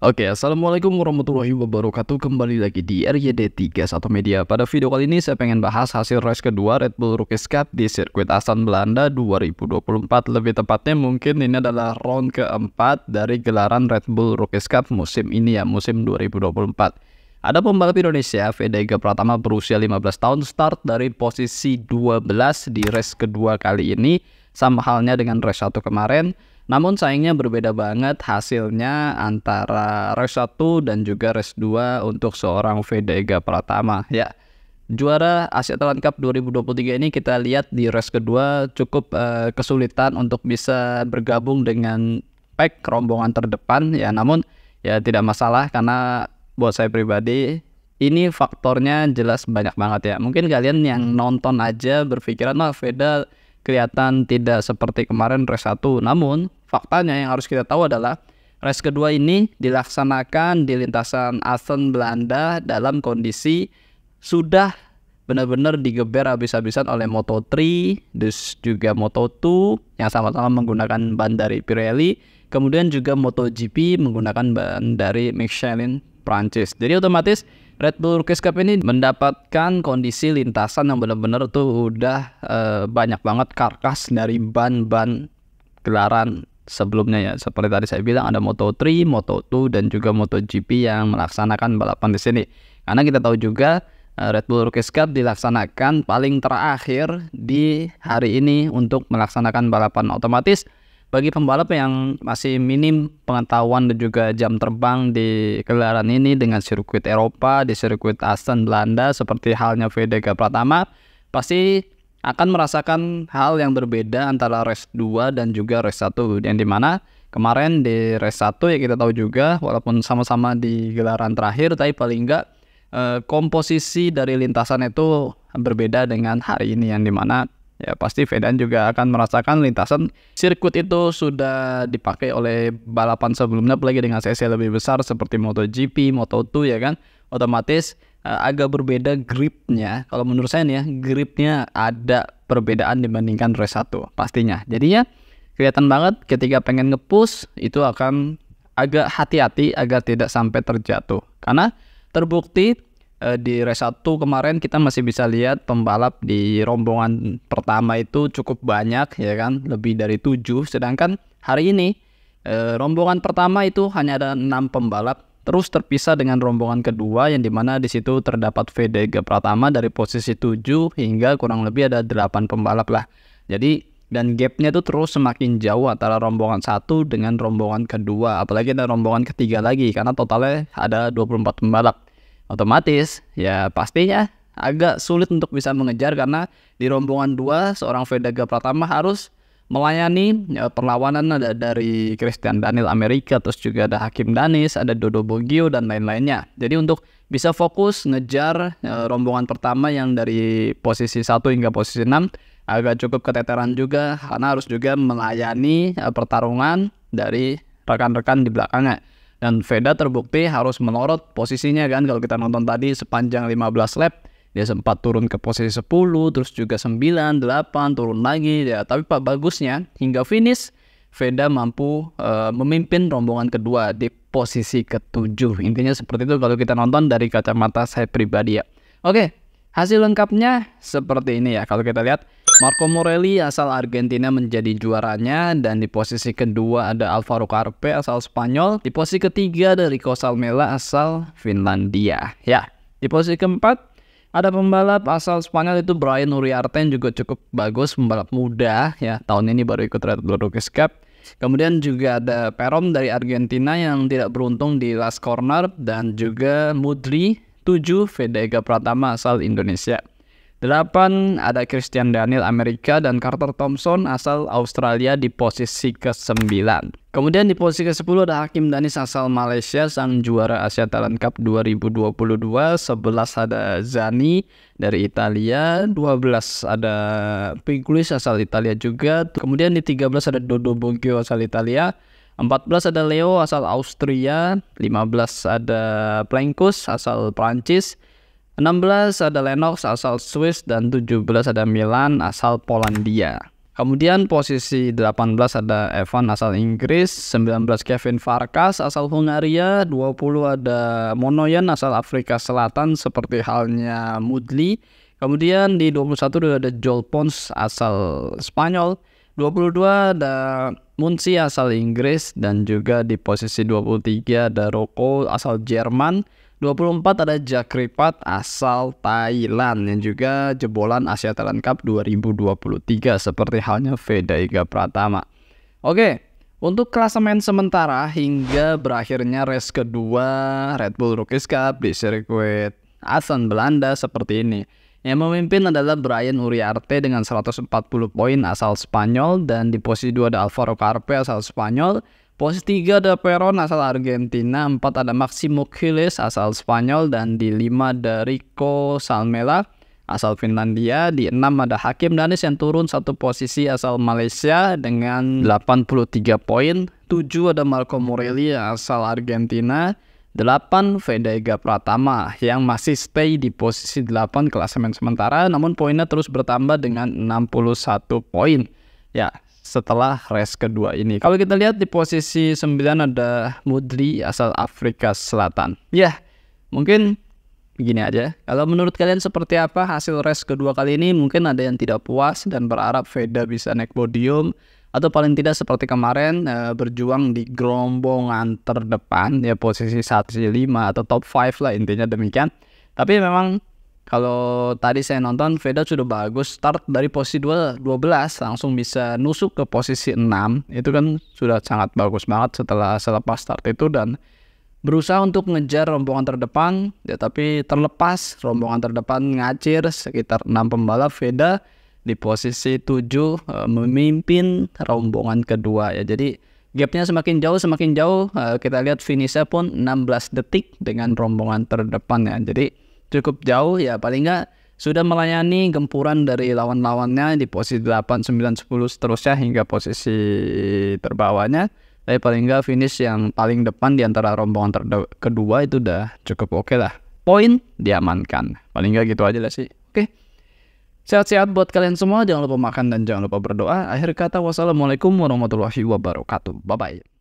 Oke, okay, Assalamualaikum warahmatullahi wabarakatuh Kembali lagi di RYD31 Media Pada video kali ini saya pengen bahas hasil race kedua Red Bull Rookies Cup di sirkuit Asan Belanda 2024 Lebih tepatnya mungkin ini adalah round keempat dari gelaran Red Bull Rookies Cup musim ini ya, musim 2024 Ada pembalap Indonesia, Vega Pratama berusia 15 tahun start dari posisi 12 di race kedua kali ini Sama halnya dengan race satu kemarin namun sayangnya berbeda banget hasilnya antara race 1 dan juga race 2 untuk seorang Vega Pratama. Ya, juara Asia Talent Cup 2023 ini kita lihat di race kedua cukup uh, kesulitan untuk bisa bergabung dengan pack rombongan terdepan ya namun ya tidak masalah karena buat saya pribadi ini faktornya jelas banyak banget ya mungkin kalian yang nonton aja berpikiran oh Veda kelihatan tidak seperti kemarin race 1 namun faktanya yang harus kita tahu adalah race kedua ini dilaksanakan di lintasan Assen Belanda dalam kondisi sudah benar-benar digeber habis-habisan oleh Moto3, dus juga Moto2 yang sama-sama menggunakan ban dari Pirelli, kemudian juga MotoGP menggunakan ban dari Michelin Prancis. Jadi otomatis Red Bull Rookies Cup ini mendapatkan kondisi lintasan yang benar-benar tuh udah e, banyak banget karkas dari ban-ban gelaran sebelumnya ya. Seperti tadi saya bilang ada Moto3, Moto2 dan juga MotoGP yang melaksanakan balapan di sini. Karena kita tahu juga eh, Red Bull Rookies Cup dilaksanakan paling terakhir di hari ini untuk melaksanakan balapan otomatis bagi pembalap yang masih minim pengetahuan dan juga jam terbang di gelaran ini dengan sirkuit Eropa, di sirkuit Aston Belanda seperti halnya Vega Pratama, pasti akan merasakan hal yang berbeda antara race 2 dan juga race 1 yang dimana kemarin di race 1 ya kita tahu juga walaupun sama-sama di gelaran terakhir tapi paling enggak eh, komposisi dari lintasan itu berbeda dengan hari ini yang dimana ya pasti Vedan juga akan merasakan lintasan sirkuit itu sudah dipakai oleh balapan sebelumnya apalagi dengan CC lebih besar seperti MotoGP, Moto2 ya kan otomatis uh, agak berbeda gripnya. Kalau menurut saya nih ya, gripnya ada perbedaan dibandingkan race 1 pastinya. Jadi ya kelihatan banget ketika pengen ngepush itu akan agak hati-hati agar tidak sampai terjatuh. Karena terbukti uh, di race 1 kemarin kita masih bisa lihat pembalap di rombongan pertama itu cukup banyak ya kan, lebih dari 7 sedangkan hari ini eh, rombongan pertama itu hanya ada enam pembalap terus terpisah dengan rombongan kedua yang dimana di situ terdapat VDG Pratama dari posisi 7 hingga kurang lebih ada 8 pembalap lah. Jadi dan gapnya itu terus semakin jauh antara rombongan satu dengan rombongan kedua apalagi ada rombongan ketiga lagi karena totalnya ada 24 pembalap otomatis ya pastinya agak sulit untuk bisa mengejar karena di rombongan dua seorang Vedaga Pratama harus melayani ya, perlawanan ada dari Christian Daniel Amerika terus juga ada Hakim Danis ada Dodo Bogio dan lain-lainnya jadi untuk bisa fokus ngejar ya, rombongan pertama yang dari posisi 1 hingga posisi 6 agak cukup keteteran juga karena harus juga melayani ya, pertarungan dari rekan-rekan di belakangnya dan Veda terbukti harus melorot posisinya kan kalau kita nonton tadi sepanjang 15 lap dia sempat turun ke posisi 10 terus juga 9 8 turun lagi ya tapi pak bagusnya hingga finish Veda mampu uh, memimpin rombongan kedua di posisi ketujuh intinya seperti itu kalau kita nonton dari kacamata saya pribadi ya oke hasil lengkapnya seperti ini ya kalau kita lihat Marco Morelli asal Argentina menjadi juaranya dan di posisi kedua ada Alvaro Carpe asal Spanyol, di posisi ketiga ada Rico Salmela asal Finlandia. Ya, di posisi keempat ada pembalap asal Spanyol itu Brian yang juga cukup bagus, pembalap muda ya. Tahun ini baru ikut Red Bull Rookies Cup. Kemudian juga ada Perom dari Argentina yang tidak beruntung di last corner dan juga Mudri 7 Fedega Pratama asal Indonesia. 8 ada Christian Daniel Amerika dan Carter Thompson asal Australia di posisi ke-9. Kemudian di posisi ke-10 ada Hakim Danis asal Malaysia sang juara Asia Talent Cup 2022. 11 ada Zani dari Italia, 12 ada Pinguis asal Italia juga. Kemudian di 13 ada Dodo Bongio asal Italia. 14 ada Leo asal Austria, 15 ada Plankus asal Prancis, 16 ada Lenox asal Swiss dan 17 ada Milan asal Polandia. Kemudian posisi 18 ada Evan asal Inggris, 19 Kevin Farkas asal Hungaria, 20 ada Monoyan asal Afrika Selatan seperti halnya Mudli. Kemudian di 21 ada Joel Pons asal Spanyol, 22 ada Munsi asal Inggris dan juga di posisi 23 ada Rocco asal Jerman, 24 ada Jakripat asal Thailand yang juga jebolan Asia Talent Cup 2023 seperti halnya Vedaiga Pratama. Oke, untuk klasemen sementara hingga berakhirnya race kedua Red Bull Rookies Cup di sirkuit Assen Belanda seperti ini. Yang memimpin adalah Brian Uriarte dengan 140 poin asal Spanyol dan di posisi 2 ada Alvaro Carpe asal Spanyol Posisi 3 ada Peron asal Argentina, 4 ada Maximo Kiles asal Spanyol, dan di 5 ada Rico Salmela asal Finlandia, di 6 ada Hakim Danis yang turun satu posisi asal Malaysia dengan 83 poin, 7 ada Marco Morelli asal Argentina, 8 Vedega Pratama yang masih stay di posisi 8 klasemen sementara namun poinnya terus bertambah dengan 61 poin. Ya, setelah race kedua ini. Kalau kita lihat di posisi 9 ada Mudri asal Afrika Selatan. Ya, mungkin begini aja. Kalau menurut kalian seperti apa hasil race kedua kali ini? Mungkin ada yang tidak puas dan berharap Veda bisa naik podium atau paling tidak seperti kemarin eh, berjuang di gerombongan terdepan ya posisi 1 5 atau top 5 lah intinya demikian. Tapi memang kalau tadi saya nonton Veda sudah bagus start dari posisi 2 12 langsung bisa nusuk ke posisi 6. Itu kan sudah sangat bagus banget setelah selepas start itu dan berusaha untuk ngejar rombongan terdepan ya tapi terlepas rombongan terdepan ngacir sekitar 6 pembalap Veda di posisi 7 e, memimpin rombongan kedua ya. Jadi gapnya semakin jauh semakin jauh e, kita lihat finishnya pun 16 detik dengan rombongan terdepan ya. Jadi cukup jauh ya paling nggak sudah melayani gempuran dari lawan-lawannya di posisi 8, 9, 10 seterusnya hingga posisi terbawahnya. Tapi paling nggak finish yang paling depan di antara rombongan kedua itu udah cukup oke okay lah. Poin diamankan. Paling nggak gitu aja lah sih. Oke. Okay. Sehat-sehat buat kalian semua. Jangan lupa makan dan jangan lupa berdoa. Akhir kata wassalamualaikum warahmatullahi wabarakatuh. Bye-bye.